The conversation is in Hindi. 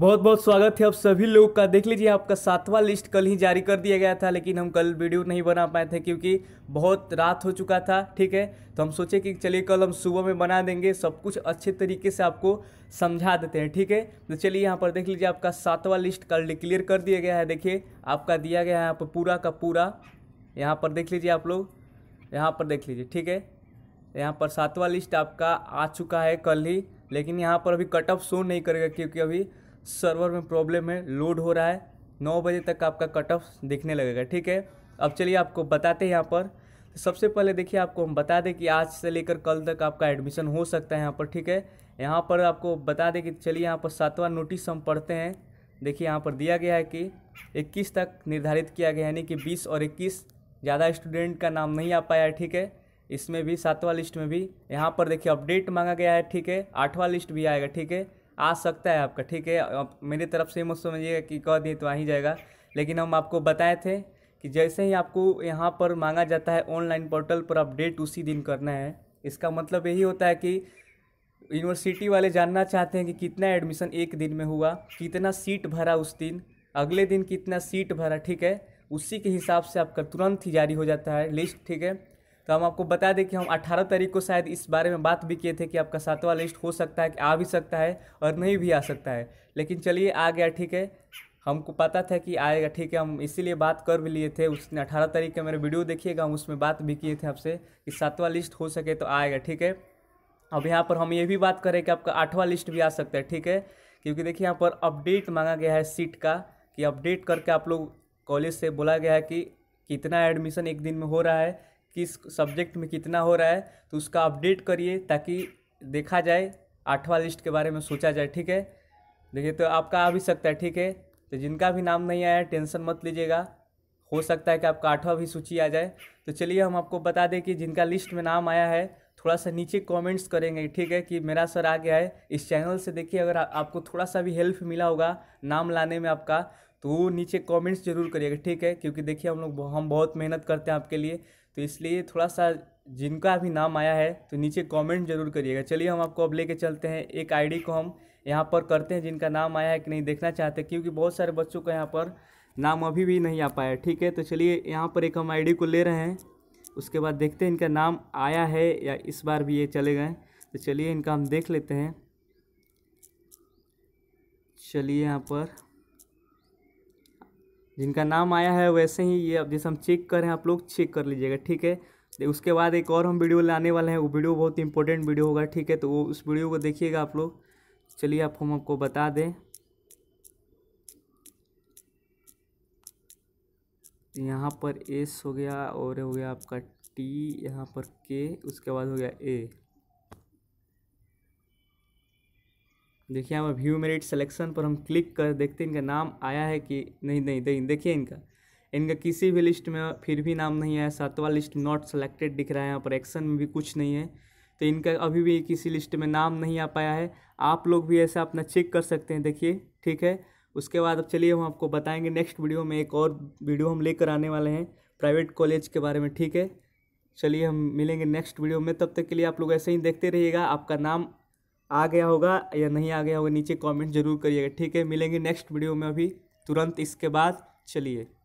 बहुत बहुत स्वागत है आप सभी लोग का देख लीजिए आपका सातवां लिस्ट कल ही जारी कर दिया गया था लेकिन हम कल वीडियो नहीं बना पाए थे क्योंकि बहुत रात हो चुका था ठीक है तो हम सोचे कि चलिए कल हम सुबह में बना देंगे सब कुछ अच्छे तरीके से आपको समझा देते हैं ठीक है तो चलिए यहाँ पर देख लीजिए आपका सातवां लिस्ट कल डिक्लेयर कर दिया गया है देखिए आपका दिया गया है यहाँ पर पूरा का पूरा यहाँ पर देख लीजिए आप लोग यहाँ पर देख लीजिए ठीक है यहाँ पर सातवां लिस्ट आपका आ चुका है कल ही लेकिन यहाँ पर अभी कट ऑफ शो नहीं करेगा क्योंकि अभी सर्वर में प्रॉब्लम है लोड हो रहा है नौ बजे तक आपका कट ऑफ दिखने लगेगा ठीक है अब चलिए आपको बताते हैं यहाँ पर तो सबसे पहले देखिए आपको हम बता दें कि आज से लेकर कल तक आपका एडमिशन हो सकता है यहाँ पर ठीक है यहाँ पर आपको बता दें कि चलिए यहाँ पर सातवां नोटिस हम पढ़ते हैं देखिए यहाँ पर दिया गया है कि 21 तक निर्धारित किया गया यानी कि 20 और 21 ज़्यादा स्टूडेंट का नाम नहीं आ पाया है ठीक है इसमें भी सातवां लिस्ट में भी यहाँ पर देखिए अपडेट मांगा गया है ठीक है आठवां लिस्ट भी आएगा ठीक है आ सकता है आपका ठीक है आप मेरी तरफ से मत समझिएगा कि कह दिए तो आ ही जाएगा लेकिन हम आपको बताए थे कि जैसे ही आपको यहाँ पर मांगा जाता है ऑनलाइन पोर्टल पर अपडेट उसी दिन करना है इसका मतलब यही होता है कि यूनिवर्सिटी वाले जानना चाहते हैं कि कितना एडमिशन एक दिन में हुआ कितना सीट भरा उस दिन अगले दिन कितना सीट भरा ठीक है उसी के हिसाब से आपका तुरंत ही जारी हो जाता है लिस्ट ठीक है तो हम आपको बता दें कि हम 18 तारीख को शायद इस बारे में बात भी किए थे कि आपका सातवां लिस्ट हो सकता है कि आ भी सकता है और नहीं भी आ सकता है लेकिन चलिए आ गया ठीक है हमको पता था कि आएगा ठीक है हम इसीलिए बात कर भी लिए थे उसने अठारह तारीख का मेरा वीडियो देखिएगा हम उसमें बात भी किए थे आपसे कि सातवां लिस्ट हो सके तो आएगा ठीक है अब यहाँ पर हम ये भी बात करें कि आपका आठवां लिस्ट भी आ सकता है ठीक है क्योंकि देखिए यहाँ पर अपडेट मांगा गया है सीट का कि अपडेट करके आप लोग कॉलेज से बोला गया है कि कितना एडमिशन एक दिन में हो रहा है किस सब्जेक्ट में कितना हो रहा है तो उसका अपडेट करिए ताकि देखा जाए आठवां लिस्ट के बारे में सोचा जाए ठीक है देखिए तो आपका आ भी सकता है ठीक है तो जिनका भी नाम नहीं आया टेंशन मत लीजिएगा हो सकता है कि आपका आठवां भी सूची आ जाए तो चलिए हम आपको बता दें कि जिनका लिस्ट में नाम आया है थोड़ा सा नीचे कमेंट्स करेंगे ठीक है कि मेरा सर आ गया है इस चैनल से देखिए अगर आपको थोड़ा सा भी हेल्प मिला होगा नाम लाने में आपका तो नीचे कमेंट्स जरूर करिएगा ठीक है क्योंकि देखिए हम लोग हम बहुत मेहनत करते हैं आपके लिए तो इसलिए थोड़ा सा जिनका भी नाम आया है तो नीचे कमेंट जरूर करिएगा चलिए हम आपको अब लेके चलते हैं एक आईडी को हम यहाँ पर करते हैं जिनका नाम आया है कि नहीं देखना चाहते क्योंकि बहुत सारे बच्चों का यहाँ पर नाम अभी भी नहीं आ पाया ठीक है तो चलिए यहाँ पर एक हम आई को ले रहे हैं उसके बाद देखते हैं इनका नाम आया है या इस बार भी ये चले गए तो चलिए इनका हम देख लेते हैं चलिए यहाँ पर जिनका नाम आया है वैसे ही ये अब जैसे हम चेक करें आप लोग चेक कर लीजिएगा ठीक है उसके बाद एक और हम वीडियो लाने वाले हैं वो वीडियो बहुत इंपॉर्टेंट वीडियो होगा ठीक है तो वो उस वीडियो को देखिएगा आप लोग चलिए आप हम आपको बता दें यहाँ पर एस हो गया और हो गया आपका टी यहाँ पर के उसके बाद हो गया ए देखिए यहाँ पर व्यू मेरिट पर हम क्लिक कर देखते हैं इनका नाम आया है कि नहीं नहीं नहीं देखिए इनका इनका किसी भी लिस्ट में फिर भी नाम नहीं आया सातवां लिस्ट नॉट सेलेक्टेड दिख रहा है यहाँ पर एक्शन में भी कुछ नहीं है तो इनका अभी भी किसी लिस्ट में नाम नहीं आ पाया है आप लोग भी ऐसा अपना चेक कर सकते हैं देखिए ठीक है उसके बाद अब चलिए हम आपको बताएंगे नेक्स्ट वीडियो में एक और वीडियो हम लेकर आने वाले हैं प्राइवेट कॉलेज के बारे में ठीक है चलिए हम मिलेंगे नेक्स्ट वीडियो में तब तक के लिए आप लोग ऐसे ही देखते रहिएगा आपका नाम आ गया होगा या नहीं आ गया होगा नीचे कमेंट जरूर करिएगा ठीक है मिलेंगे नेक्स्ट वीडियो में अभी तुरंत इसके बाद चलिए